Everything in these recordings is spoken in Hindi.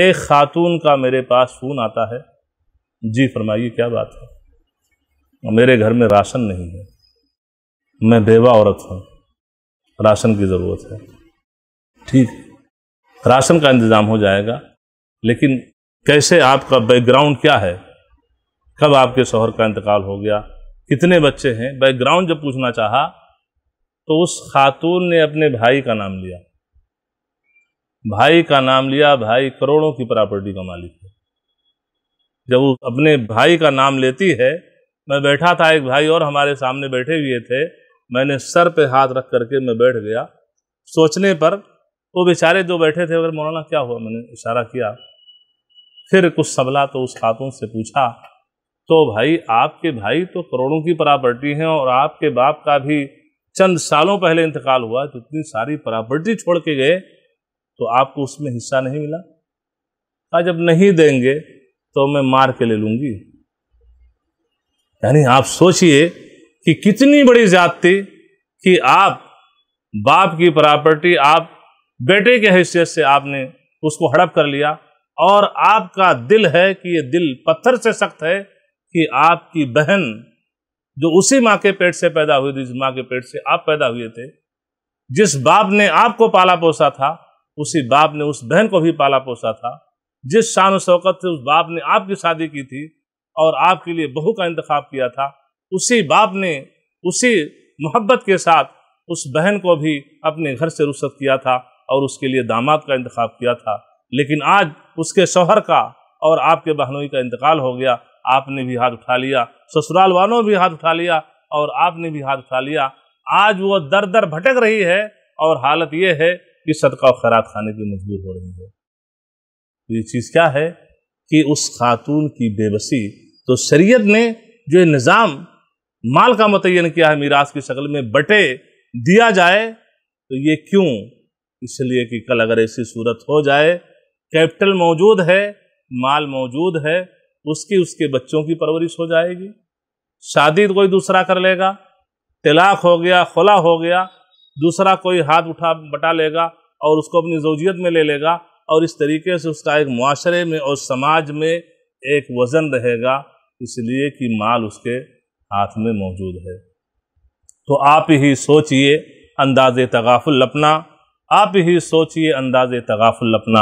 एक खातून का मेरे पास फ़ोन आता है जी फरमाइए क्या बात है मेरे घर में राशन नहीं है मैं बेवा औरत हूँ राशन की ज़रूरत है ठीक राशन का इंतज़ाम हो जाएगा लेकिन कैसे आपका बैकग्राउंड क्या है कब आपके शोहर का इंतकाल हो गया कितने बच्चे हैं बैकग्राउंड जब पूछना चाहा तो उस खातून ने अपने भाई का नाम लिया भाई का नाम लिया भाई करोड़ों की प्रॉपर्टी का मालिक है जब वो अपने भाई का नाम लेती है मैं बैठा था एक भाई और हमारे सामने बैठे हुए थे मैंने सर पे हाथ रख करके मैं बैठ गया सोचने पर वो बेचारे जो बैठे थे अगर मौलाना क्या हुआ मैंने इशारा किया फिर कुछ सबला तो उस खातून से पूछा तो भाई आपके भाई तो करोड़ों की प्रॉपर्टी हैं और आपके बाप का भी चंद सालों पहले इंतकाल हुआ तो इतनी सारी प्रॉपर्टी छोड़ के गए तो आपको उसमें हिस्सा नहीं मिला आज जब नहीं देंगे तो मैं मार के ले लूंगी यानी आप सोचिए कि कितनी बड़ी जाति कि आप बाप की प्रॉपर्टी आप बेटे के हैसियत से आपने उसको हड़प कर लिया और आपका दिल है कि ये दिल पत्थर से सख्त है कि आपकी बहन जो उसी माँ के पेट से पैदा हुई थी जिस माँ के पेट से आप पैदा हुए थे जिस बाप ने आपको पाला पोसा था उसी बाप ने उस बहन को भी पाला पोसा था जिस शान शौकत से उस बाप ने आपकी शादी की थी और आपके लिए बहू का इंतखाब किया था उसी बाप ने उसी मोहब्बत के साथ उस बहन को भी अपने घर से रुसत किया था और उसके लिए दामाद का इंतखाब किया था लेकिन आज उसके शोहर का और आपके बहनोई का इंतकाल हो गया आपने भी हाथ उठा लिया ससुराल वालों भी हाथ उठा लिया और आपने भी हाथ उठा लिया आज वो दर दर भटक रही है और हालत ये है कि सदका और खैरात खाने की मजबूर हो रही है तो ये चीज़ क्या है कि उस खातून की बेबसी तो शरीयत ने जो निज़ाम माल का मुतन किया है मीरास की शक्ल में बटे दिया जाए तो ये क्यों इसलिए कि कल अगर ऐसी सूरत हो जाए कैपिटल मौजूद है माल मौजूद है उसकी उसके बच्चों की परवरिश हो जाएगी शादी कोई दूसरा कर लेगा तलाक हो गया खुला हो गया दूसरा कोई हाथ उठा बटा लेगा और उसको अपनी जोजियत में ले लेगा और इस तरीके से उसका एक माशरे में और समाज में एक वज़न रहेगा इसलिए कि माल उसके हाथ में मौजूद है तो आप ही सोचिए अंदाज तगाफुल लपना आप ही सोचिए अंदाज तगाफुल लपना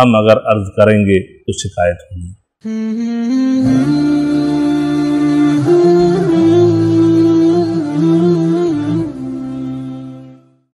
हम अगर अर्ज करेंगे तो शिकायत होगी हम्म, हम्म, हम्म,